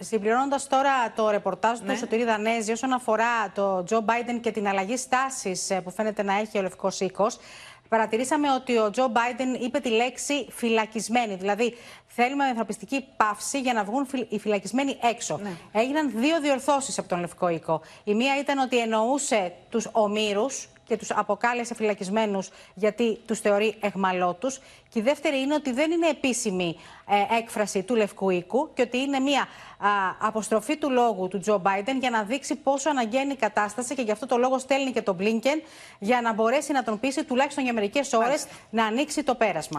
Συμπληρώνοντας τώρα το ρεπορτάζ του ναι. Σωτηρή Δανέζη όσον αφορά το Τζο Μπάιντεν και την αλλαγή στάσης ε, που φαίνεται να έχει ο Λευκός Οίκος, παρατηρήσαμε ότι ο Τζο Μπάιντεν είπε τη λέξη φυλακισμένη. Δηλαδή, θέλουμε ανθρωπιστική παύση για να βγουν οι φυλακισμένοι έξω. Ναι. Έγιναν δύο διορθώσεις από τον Λευκό Οίκο. Η μία ήταν ότι εννοούσε τους ομήρους και τους αποκάλεσε φυλακισμένους γιατί τους θεωρεί εχμαλώτους. Και η δεύτερη είναι ότι δεν είναι επίσημη ε, έκφραση του Λευκού Οίκου και ότι είναι μια αποστροφή του λόγου του Τζο Μπάιντεν για να δείξει πόσο αναγκαίνει η κατάσταση και γι' αυτό το λόγο στέλνει και τον Μπλίνκεν για να μπορέσει να τον πείσει τουλάχιστον για μερικές ώρες να ανοίξει το πέρασμα.